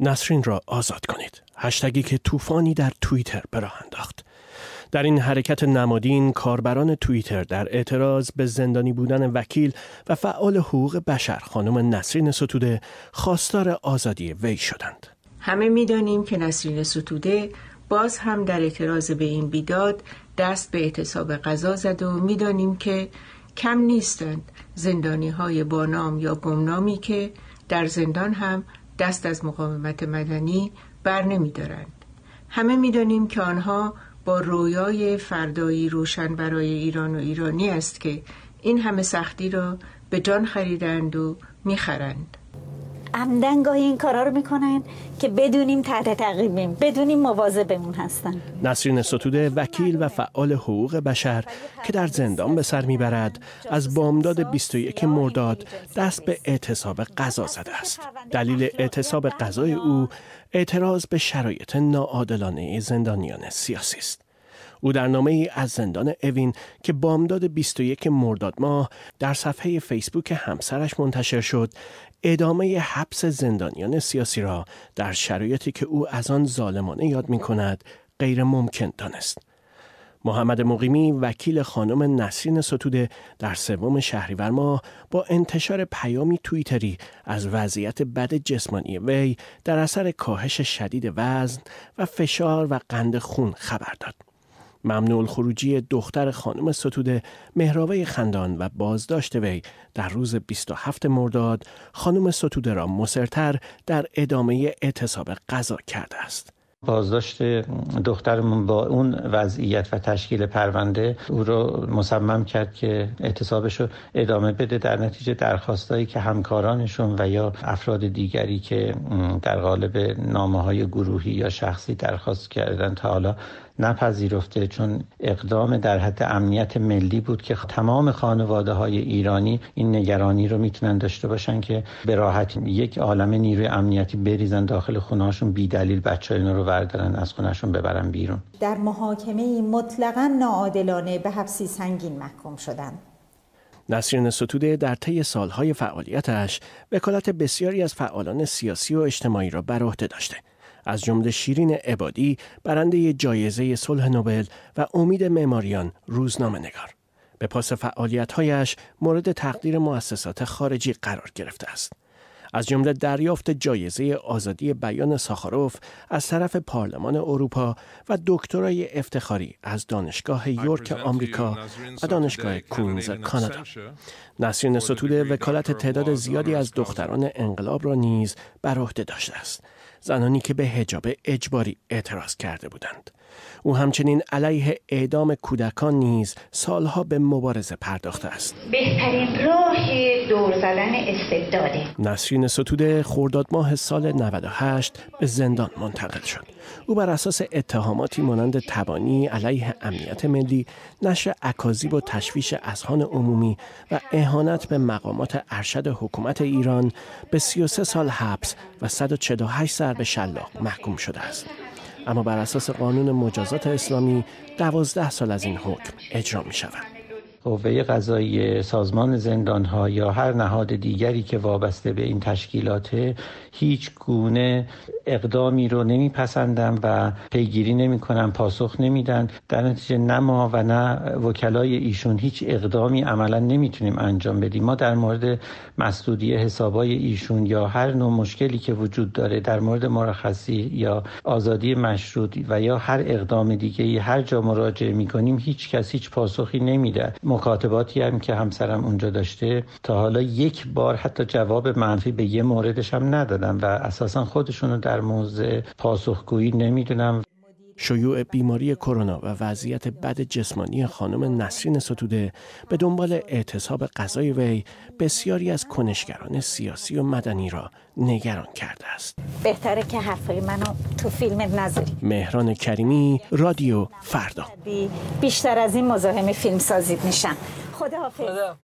نسرین را آزاد کنید هشتگی که طوفانی در توییتر به راه انداخت در این حرکت نمادین کاربران توییتر در اعتراض به زندانی بودن وکیل و فعال حقوق بشر خانم نسرین ستوده خواستار آزادی وی شدند همه میدانیم که نسرین ستوده باز هم در اعتراض به این بیداد دست به اعتصاب قضا زد و میدانیم که کم نیستند زندانی های بانام یا گمنامی که در زندان هم دست از مقاومت مدنی بر نمی دارند. همه می دانیم که آنها با رویای فردایی روشن برای ایران و ایرانی است که این همه سختی را به جان خریدند و می خرند. عمدن گاهی این کارا رو میکنن که بدونیم تحت تعقیبیم بدونیم مواظبمون هستن نسرین ستوده وکیل و فعال حقوق بشر که در زندان به سر میبرد از بامداد 21 مرداد دست به اعتصاب قضا زده است دلیل اعتصاب غذای او اعتراض به شرایط ناعادلانه زندانیان سیاسی است او در نامه ای از زندان اوین که بامداد 21 مرداد ماه در صفحه فیسبوک همسرش منتشر شد ادامه حبس زندانیان سیاسی را در شرایطی که او از آن ظالمانه یاد می کند غیر ممکن دانست. محمد مقیمی وکیل خانم نسرین ستوده در سوم شهریور ماه با انتشار پیامی توییتری از وضعیت بد جسمانی وی در اثر کاهش شدید وزن و فشار و قند خون خبر داد. ممنوع خروجی دختر خانم ستوده مهراوه خندان و بازداشت وی در روز 27 مرداد خانم ستوده را مسرتر در ادامه اعتصاب قضا کرده است. بازداشت دخترمون با اون وضعیت و تشکیل پرونده او رو مصمم کرد که اعتصابش رو ادامه بده در نتیجه درخواستایی که همکارانشون و یا افراد دیگری که در قالب نامه های گروهی یا شخصی درخواست کردن تا حالا نپذیرفته چون اقدام در حد امنیت ملی بود که تمام خانواده های ایرانی این نگرانی رو میتونن داشته باشن که به راحتی یک عالم نیروی امنیتی بریزن داخل خونهاشون بی دلیل بچه رو بردارن از بیرون در محاکمه مطلقا ناعادلانه به حبسی سنگین محکوم شدند. نسرین ستوده در طی سالهای فعالیتش وکالت بسیاری از فعالان سیاسی و اجتماعی را بر عهده داشته از جمله شیرین عبادی برنده جایزه صلح نوبل و امید معماریان روزنامه نگار به پاس فعالیتهایش مورد تقدیر مؤسسات خارجی قرار گرفته است از جمله دریافت جایزه آزادی بیان ساخاروف از طرف پارلمان اروپا و دکترای افتخاری از دانشگاه یورک آمریکا و دانشگاه کوینز کانادا. نسرین ستوده وکالت تعداد زیادی از دختران انقلاب را نیز بر عهده داشته است. زنانی که به هجاب اجباری اعتراض کرده بودند. او همچنین علیه اعدام کودکان نیز سالها به مبارزه پرداخته است. بهترین راه دور زدن استبداده نسرین ستوده خرداد ماه سال 98 به زندان منتقل شد او بر اساس اتهاماتی مانند تبانی علیه امنیت ملی نشر اکاذیب و تشویش اذهان عمومی و اهانت به مقامات ارشد حکومت ایران به 33 سال حبس و 148 سر به شلاق محکوم شده است اما بر اساس قانون مجازات اسلامی 12 سال از این حکم اجرا می شود. قوه قضایی سازمان زندان ها یا هر نهاد دیگری که وابسته به این تشکیلات هیچ گونه اقدامی رو نمیپسندن و پیگیری نمیکنن پاسخ نمیدن در نتیجه نه ما و نه وکلای ایشون هیچ اقدامی عملا نمیتونیم انجام بدیم ما در مورد مسدودی حسابای ایشون یا هر نوع مشکلی که وجود داره در مورد مرخصی یا آزادی مشروط و یا هر اقدام دیگه هر جا مراجعه میکنیم هیچ کس هیچ پاسخی نمیده مکاتباتی هم که همسرم اونجا داشته تا حالا یک بار حتی جواب منفی به یه موردش هم ندادم و اساسا خودشونو رو در موضع پاسخگویی نمیدونم شیوع بیماری کرونا و وضعیت بد جسمانی خانم نسرین ستوده به دنبال اعتصاب غذای وی بسیاری از کنشگران سیاسی و مدنی را نگران کرده است بهتره که حرفای منو تو فیلم نظری مهران کریمی رادیو فردا بیشتر از این مزاحم فیلم سازید میشم خدا حافظ